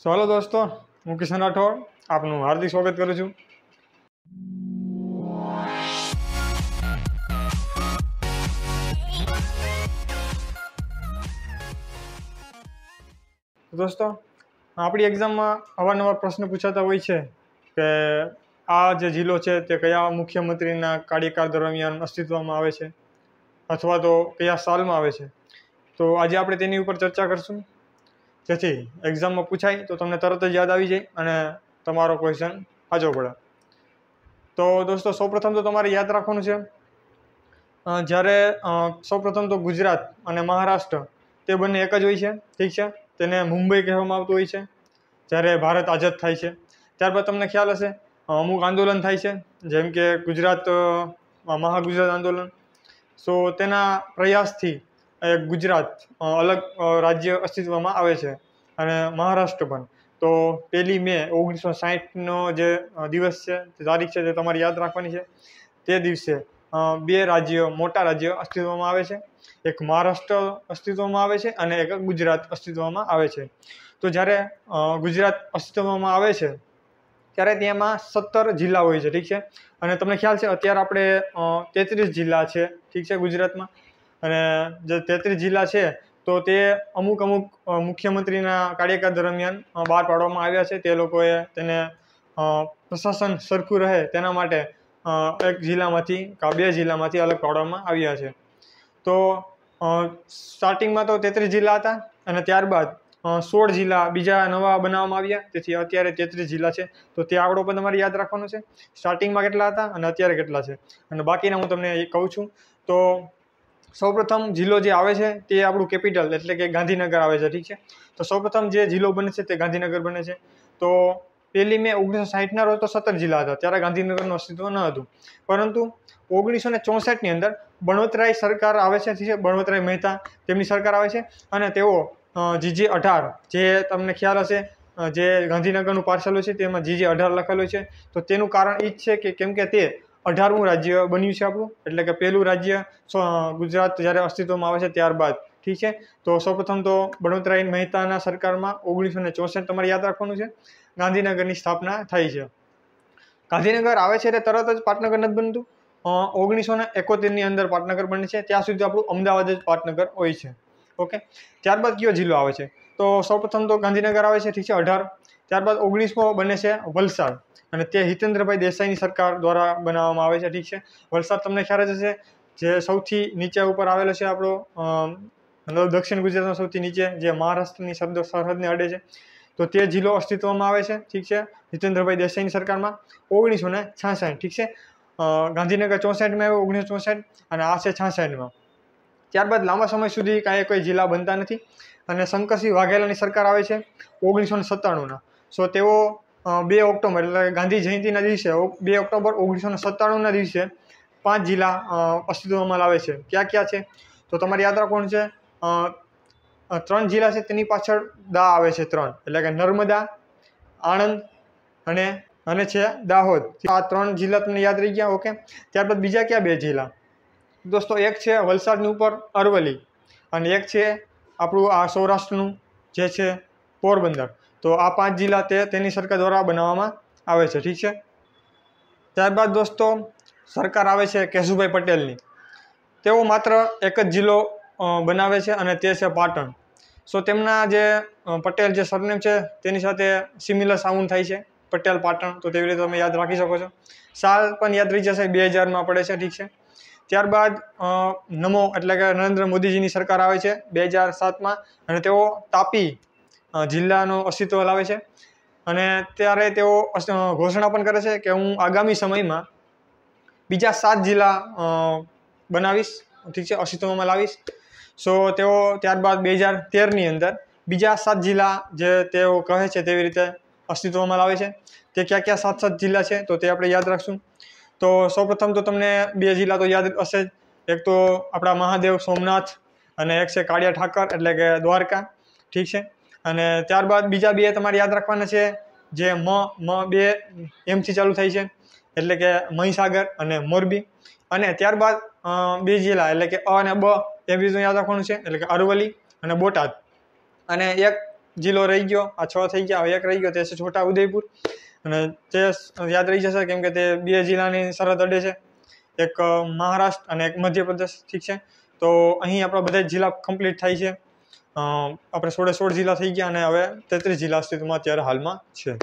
so hello દોસ્તો હું કિશન રાઠોડ આપનું હાર્દિક સ્વાગત કરું છું દોસ્તો આપણી એક્ઝામમાં અવારનવાર પ્રશ્ન પૂછાતા હોય છે કે આ જે જિલ્લો છે તે કયા મુખ્યમંત્રીના કાર્યકાળ દરમિયાન અસ્તિત્વમાં આવે છે અથવા તો કયા સાલમાં આવે છે તો આજે આપણે તેની ઉપર ચર્ચા કરશું જેથી એક્ઝામમાં પૂછાય તો તમને તરત જ યાદ આવી જાય અને તમારો ક્વેશ્ચન સાચો પડે તો દોસ્તો સૌપ્રથમ તો તમારે યાદ રાખવાનું છે જ્યારે સૌપ્રથમ તો ગુજરાત અને મહારાષ્ટ્ર તે બંને એક જ હોય છે ઠીક છે તેને મુંબઈ કહેવામાં આવતું હોય છે જ્યારે ભારત આઝાદ થાય છે ત્યારબાદ તમને ખ્યાલ હશે અમુક આંદોલન થાય છે જેમ કે ગુજરાત મહાગુજરાત આંદોલન સો તેના પ્રયાસથી એક ગુજરાત અલગ રાજ્ય અસ્તિત્વમાં આવે છે અને મહારાષ્ટ્ર પણ તો પહેલી મે ઓગણીસો સાઠનો જે દિવસ છે તે તારીખ છે તે તમારે યાદ રાખવાની છે તે દિવસે બે રાજ્ય મોટા રાજ્ય અસ્તિત્વમાં આવે છે એક મહારાષ્ટ્ર અસ્તિત્વમાં આવે છે અને એક ગુજરાત અસ્તિત્વમાં આવે છે તો જ્યારે ગુજરાત અસ્તિત્વમાં આવે છે ત્યારે તેમાં સત્તર જિલ્લા હોય છે ઠીક છે અને તમને ખ્યાલ છે અત્યારે આપણે તેત્રીસ જિલ્લા છે ઠીક છે ગુજરાતમાં અને જે તેત્રીસ જિલ્લા છે તો તે અમુક અમુક મુખ્યમંત્રીના કાર્યકાળ દરમિયાન બહાર પાડવામાં આવ્યા છે તે લોકોએ તેને પ્રશાસન સરખું રહે તેના માટે એક જિલ્લામાંથી કાં બે જિલ્લામાંથી અલગ પાડવામાં આવ્યા છે તો સ્ટાર્ટિંગમાં તો તેત્રીસ જિલ્લા હતા અને ત્યારબાદ સોળ જિલ્લા બીજા નવા બનાવવામાં આવ્યા તેથી અત્યારે તેત્રીસ જિલ્લા છે તો તે આંકડો પણ તમારે યાદ રાખવાનો છે સ્ટાર્ટિંગમાં કેટલા હતા અને અત્યારે કેટલા છે અને બાકીના હું તમને કહું છું તો સૌપ્રથમ જિલ્લો જે આવે છે તે આપણું કેપિટલ એટલે કે ગાંધીનગર આવે છે ઠીક છે તો સૌપ્રથમ જે જિલ્લો બને છે તે ગાંધીનગર બને છે તો પહેલી મેં ઓગણીસો સાહીઠના રોજ તો સત્તર જિલ્લા હતા ત્યારે ગાંધીનગરનું અસ્તિત્વ ન હતું પરંતુ ઓગણીસો ને ચોસઠની અંદર બણોતરાય સરકાર આવે છે છે બણોતરાય મહેતા તેમની સરકાર આવે છે અને તેઓ જીજી અઢાર જે તમને ખ્યાલ હશે જે ગાંધીનગરનું પાર્સલ હોય છે તેમાં જીજી અઢાર લખેલું છે તો તેનું કારણ એ જ છે કે કેમ કે તે અઢારમું રાજ્ય બન્યું છે આપણું એટલે કે પહેલું રાજ્ય ગુજરાત જ્યારે અસ્તિત્વમાં આવે છે ત્યારબાદ ઠીક છે તો સૌપ્રથમ તો બળવંતરાય મહેતાના સરકારમાં ઓગણીસો ને ચોસઠ તમારે યાદ રાખવાનું છે ગાંધીનગરની સ્થાપના થઈ છે ગાંધીનગર આવે છે એટલે તરત જ પાટનગર નથી બનતું ઓગણીસો ને એકોતેરની અંદર પાટનગર બને છે ત્યાં સુધી આપણું અમદાવાદ જ પાટનગર હોય છે ઓકે ત્યારબાદ કયો જિલ્લો આવે છે તો સૌપ્રથમ તો ગાંધીનગર આવે છે ઠીક છે અઢાર ત્યારબાદ ઓગણીસમો બને છે વલસાડ અને તે હિતેન્દ્રભાઈ દેસાઈની સરકાર દ્વારા બનાવવામાં આવે છે ઠીક છે વલસાડ તમને ખ્યાલ જ હશે જે સૌથી નીચે ઉપર આવેલો છે આપણો મતલબ દક્ષિણ ગુજરાતનો સૌથી નીચે જે મહારાષ્ટ્રની શબ્દ સરહદને અડે છે તો તે જિલ્લો અસ્તિત્વમાં આવે છે ઠીક છે હિતેન્દ્રભાઈ દેસાઈની સરકારમાં ઓગણીસો ને છાસઠ ઠીક છે ગાંધીનગર ચોસઠમાં આવ્યો ઓગણીસો ચોસઠ અને આ છે છાસઠમાં ત્યારબાદ લાંબા સમય સુધી કાંઈ કોઈ જિલ્લા બનતા નથી અને શંકરસિંહ વાઘેલાની સરકાર આવે છે ઓગણીસો ને સત્તાણુંના સો તેઓ બે ઓક્ટોબર એટલે ગાંધી જયંતિના દિવસે બે ઓક્ટોબર ઓગણીસો સત્તાણુંના દિવસે પાંચ જિલ્લા અસ્તિત્વમાં લાવે છે કયા ક્યાં છે તો તમારી યાત્રા કોણ છે ત્રણ જિલ્લા છે તેની પાછળ દા આવે છે ત્રણ એટલે કે નર્મદા આણંદ અને અને છે દાહોદ આ ત્રણ જિલ્લા તમને યાદ રહી ગયા ઓકે ત્યારબાદ બીજા ક્યાં બે જિલ્લા દોસ્તો એક છે વલસાડની ઉપર અરવલી અને એક છે આપણું આ સૌરાષ્ટ્રનું જે છે પોરબંદર તો આ પાંચ જિલ્લા તે તેની સરકાર દ્વારા બનાવવામાં આવે છે ઠીક છે ત્યારબાદ દોસ્તો સરકાર આવે છે કેશુભાઈ પટેલની તેઓ માત્ર એક જ જિલ્લો બનાવે છે અને તે છે પાટણ સો તેમના જે પટેલ જે સરનેમ છે તેની સાથે સિમિલર સાઉન્ડ થાય છે પટેલ પાટણ તો તેવી રીતે તમે યાદ રાખી શકો છો સાલ પણ યાદ રહી જશે બે હજારમાં પડે છે ઠીક છે ત્યારબાદ નમો એટલે કે નરેન્દ્ર મોદીજીની સરકાર આવે છે બે હજાર સાતમાં અને તેઓ તાપી જિલ્લાનું અસ્તિત્વ લાવે છે અને ત્યારે તેઓ ઘોષણા પણ કરે છે કે હું આગામી સમયમાં બીજા સાત જિલ્લા બનાવીશ ઠીક છે અસ્તિત્વમાં લાવીશ સો તેઓ ત્યારબાદ બે હજાર તેરની અંદર બીજા સાત જિલ્લા જે તેઓ કહે છે તેવી રીતે અસ્તિત્વમાં લાવે છે તે કયા કયા સાત સાત જિલ્લા છે તો તે આપણે યાદ રાખશું તો સૌપ્રથમ તો તમને બે જિલ્લા તો યાદ હશે જ એક તો આપણા મહાદેવ સોમનાથ અને એક છે કાળિયા ઠાકર એટલે કે દ્વારકા ઠીક છે અને ત્યારબાદ બીજા બે તમારે યાદ રાખવાના છે જે મ મ બે એમથી ચાલુ થાય છે એટલે કે મહીસાગર અને મોરબી અને ત્યારબાદ બે જિલ્લા એટલે કે અ અને બ એ બીજું યાદ રાખવાનું છે એટલે કે અરવલ્લી અને બોટાદ અને એક જિલ્લો રહી ગયો આ છ થઈ ગયા એક રહી ગયો તે છે છોટા ઉદયપુર અને તે યાદ રહી જશે કેમ કે તે બે જિલ્લાની સરહદ અડે છે એક મહારાષ્ટ્ર અને એક મધ્યપ્રદેશ ઠીક છે તો અહીં આપણા બધા જિલ્લા કમ્પ્લીટ થાય છે આપણે સોળે સોળ જિલ્લા થઈ ગયા અને હવે તેત્રીસ જિલ્લા અસ્તિત્વમાં અત્યારે હાલમાં છે